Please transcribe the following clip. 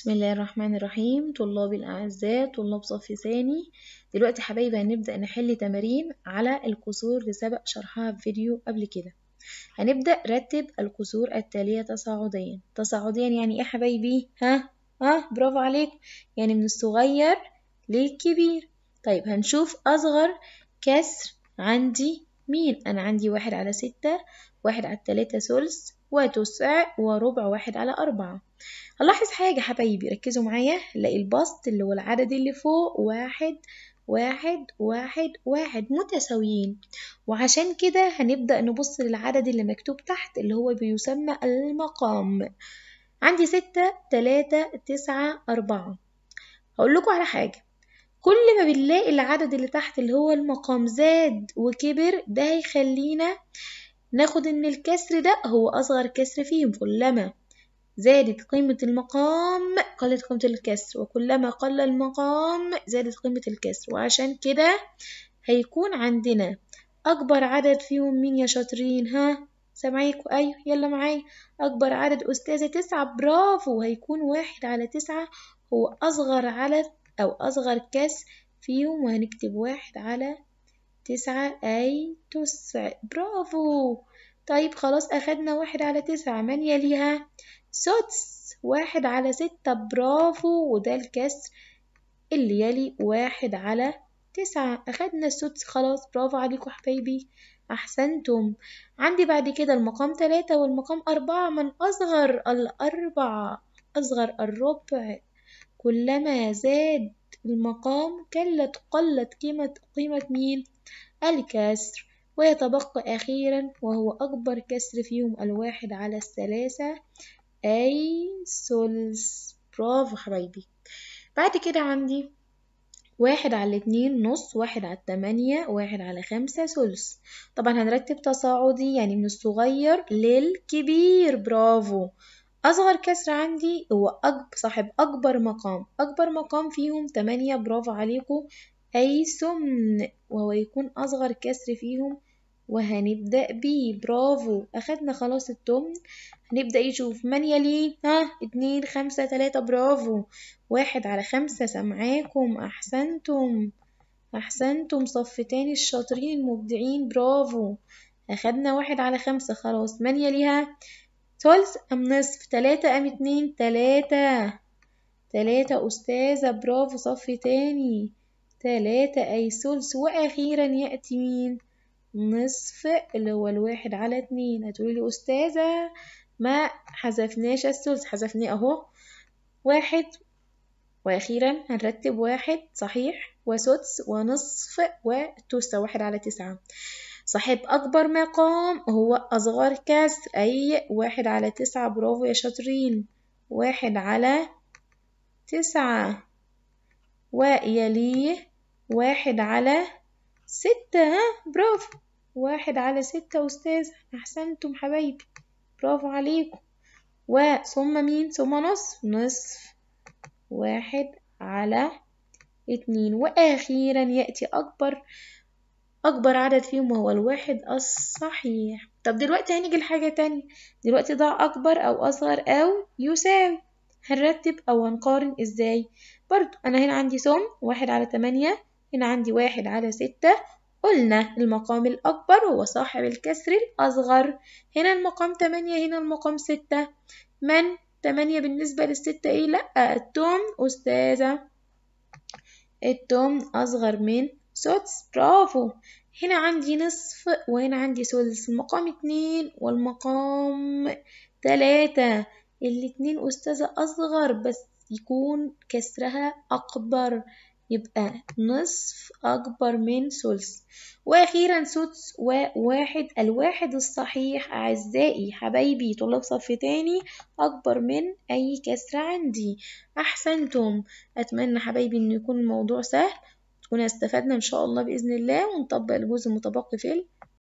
بسم الله الرحمن الرحيم طلابي الأعزاء طلاب صف ثاني دلوقتي حبايبي هنبدأ نحل تمارين على الكسور اللي سبق شرحها في فيديو قبل كده هنبدأ رتب الكسور التالية تصاعديا تصاعديا يعني ايه حبايبي ها ها آه، برافو عليك يعني من الصغير للكبير طيب هنشوف أصغر كسر عندي مين أنا عندي واحد على ستة واحد على تلاتة ثلث وتسع وربع واحد على أربعة هنلاحظ حاجة حبايبي ركزوا معايا هنلاقي البسط اللي هو العدد اللي فوق واحد واحد واحد واحد متساويين وعشان كده هنبدأ نبص للعدد اللي مكتوب تحت اللي هو بيسمى المقام عندي ستة تلاتة تسعة أربعة هقول لكم على حاجة كل ما بنلاقي العدد اللي تحت اللي هو المقام زاد وكبر ده هيخلينا ناخد ان الكسر ده هو اصغر كسر فيهم كلما زادت قيمة المقام قلت قيمة الكسر وكلما قل المقام زادت قيمة الكسر وعشان كده هيكون عندنا أكبر عدد فيهم مين يا شاطرين ها سامعيكوا أيوه يلا معايا أكبر عدد أستاذة تسعة برافو هيكون واحد على تسعة هو أصغر عدد أو أصغر كاس فيهم وهنكتب واحد على تسعة أي تسع برافو طيب خلاص أخدنا واحد على تسعة من يليها سوتس واحد على ستة برافو وده الكسر اللي يلي واحد على تسعة أخدنا السوتس خلاص برافو عليكم حبايبي أحسنتم عندي بعد كده المقام تلاتة والمقام أربعة من أصغر الأربعة أصغر الربع كلما زاد المقام كلت قلت قيمة قيمة مين الكسر ويتبقى أخيرا وهو أكبر كسر فيهم الواحد على الثلاثة أي سولس برافو حبايبي بعد كده عندي واحد على اتنين نص واحد على التمانية واحد على خمسة سلس طبعا هنرتب تصاعدي يعني من الصغير للكبير برافو أصغر كسر عندي هو أكب صاحب أكبر مقام أكبر مقام فيهم تمانية برافو عليكم سمن وهو يكون أصغر كسر فيهم وهنبدأ بيه برافو أخدنا خلاص التمن هنبدأ نشوف من يليه ها اتنين خمسة تلاتة برافو واحد على خمسة سمعاكم أحسنتم أحسنتم صف تاني الشاطرين المبدعين برافو أخدنا واحد على خمسة خلاص من يليها ثلث أم نصف تلاتة أم اتنين تلاتة تلاتة أستاذة برافو صف تاني تلاتة أي ثلث وأخيرا يأتي مين نصف اللي هو الواحد على اتنين هتقولي لي أستاذة ما حذفناش الثلث حذفناه أهو واحد وأخيرا هنرتب واحد صحيح وسدس ونصف وتوسة واحد على تسعة صاحب أكبر مقام هو أصغر كسر أي واحد على تسعة برافو يا شاطرين واحد على تسعة ويليه واحد على ستة ها برافو واحد على ستة أستاذة أحسنتم حبايبي برافو عليكم وثم مين ثم نصف نصف واحد على اتنين وأخيرا يأتي أكبر أكبر عدد فيهم وهو الواحد الصحيح طب دلوقتي هنيجي لحاجة تانية دلوقتي ده أكبر أو أصغر أو يساوي هنرتب أو هنقارن إزاي برضو أنا هنا عندي سم واحد على تمانية هنا عندي واحد على ستة قلنا المقام الأكبر هو صاحب الكسر الأصغر هنا المقام تمانية هنا المقام ستة من تمانية بالنسبة للستة إيه لأ التوم أستاذة التوم أصغر من سدس برافو هنا عندي نصف وهنا عندي سدس المقام اتنين والمقام تلاتة الاتنين أستاذة أصغر بس يكون كسرها أكبر يبقى نصف أكبر من ثلث وأخيرا سدس وواحد الواحد الصحيح أعزائي حبايبي طلاب صف تاني أكبر من أي كسر عندي أحسنتم أتمنى حبايبي إن يكون الموضوع سهل كنا استفدنا إن شاء الله بإذن الله ونطبق الجزء المتبقي في ال